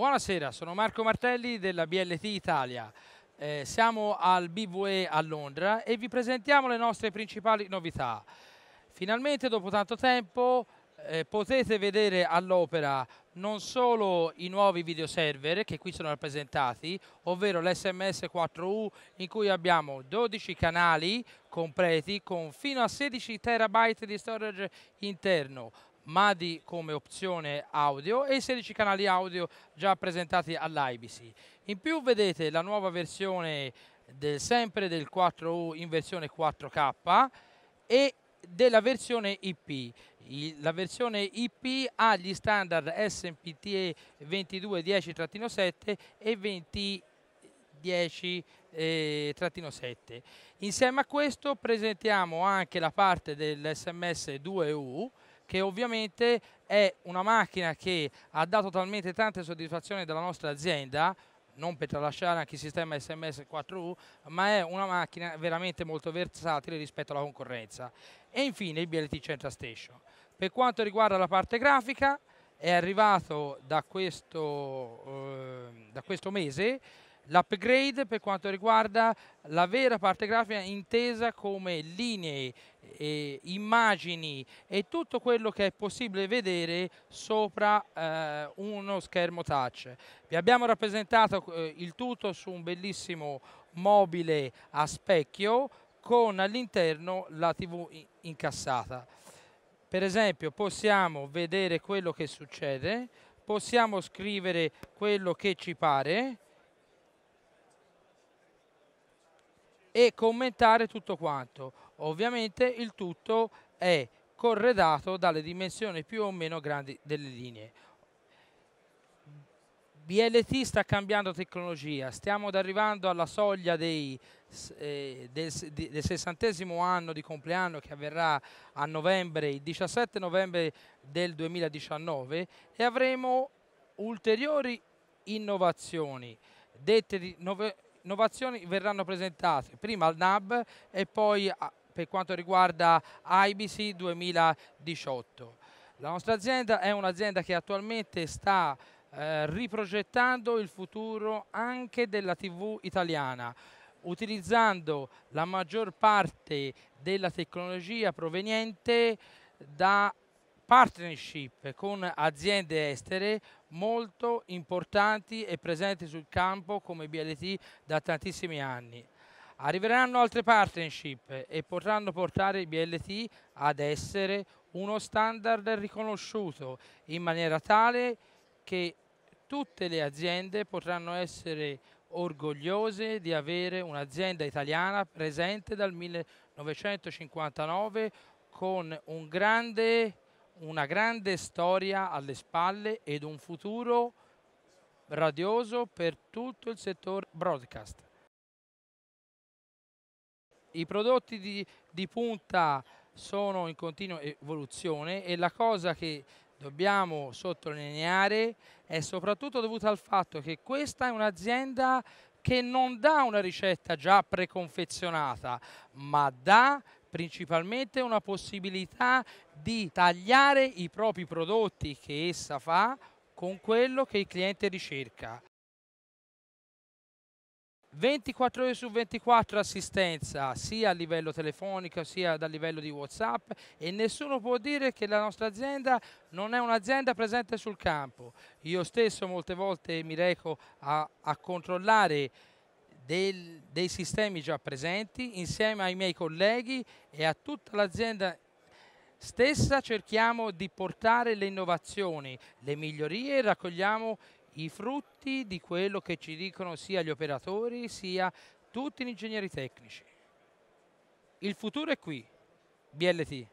Buonasera, sono Marco Martelli della BLT Italia. Eh, siamo al BVE a Londra e vi presentiamo le nostre principali novità. Finalmente dopo tanto tempo eh, potete vedere all'opera non solo i nuovi videoserver che qui sono rappresentati, ovvero l'SMS 4U in cui abbiamo 12 canali completi con fino a 16 terabyte di storage interno, MADI come opzione audio e i 16 canali audio già presentati all'IBC. In più vedete la nuova versione del, sempre del 4U in versione 4K e della versione IP. La versione IP ha gli standard SMPTE 2210-7 e 2010 7. Eh, Insieme a questo presentiamo anche la parte dell'SMS 2U che ovviamente è una macchina che ha dato talmente tante soddisfazioni della nostra azienda non per tralasciare anche il sistema SMS 4U, ma è una macchina veramente molto versatile rispetto alla concorrenza. E infine il BLT Central Station. Per quanto riguarda la parte grafica, è arrivato da questo, eh, da questo mese l'upgrade per quanto riguarda la vera parte grafica intesa come linee eh, immagini e tutto quello che è possibile vedere sopra eh, uno schermo touch. Vi abbiamo rappresentato eh, il tutto su un bellissimo mobile a specchio con all'interno la tv incassata. Per esempio possiamo vedere quello che succede, possiamo scrivere quello che ci pare e commentare tutto quanto Ovviamente il tutto è corredato dalle dimensioni più o meno grandi delle linee. BLT sta cambiando tecnologia, stiamo arrivando alla soglia dei, eh, del, del, sessantesimo anno di compleanno che avverrà a novembre, il 17 novembre del 2019 e avremo ulteriori innovazioni. Dette innovazioni verranno presentate prima al NAB e poi a, per quanto riguarda IBC 2018. La nostra azienda è un'azienda che attualmente sta eh, riprogettando il futuro anche della TV italiana utilizzando la maggior parte della tecnologia proveniente da partnership con aziende estere molto importanti e presenti sul campo come BLT da tantissimi anni. Arriveranno altre partnership e potranno portare il BLT ad essere uno standard riconosciuto in maniera tale che tutte le aziende potranno essere orgogliose di avere un'azienda italiana presente dal 1959 con un grande, una grande storia alle spalle ed un futuro radioso per tutto il settore broadcast i prodotti di, di punta sono in continua evoluzione e la cosa che dobbiamo sottolineare è soprattutto dovuta al fatto che questa è un'azienda che non dà una ricetta già preconfezionata, ma dà principalmente una possibilità di tagliare i propri prodotti che essa fa con quello che il cliente ricerca. 24 ore su 24 assistenza sia a livello telefonico sia a livello di Whatsapp e nessuno può dire che la nostra azienda non è un'azienda presente sul campo. Io stesso molte volte mi reco a, a controllare del, dei sistemi già presenti insieme ai miei colleghi e a tutta l'azienda stessa cerchiamo di portare le innovazioni, le migliorie e raccogliamo i frutti di quello che ci dicono sia gli operatori sia tutti gli ingegneri tecnici. Il futuro è qui, BLT.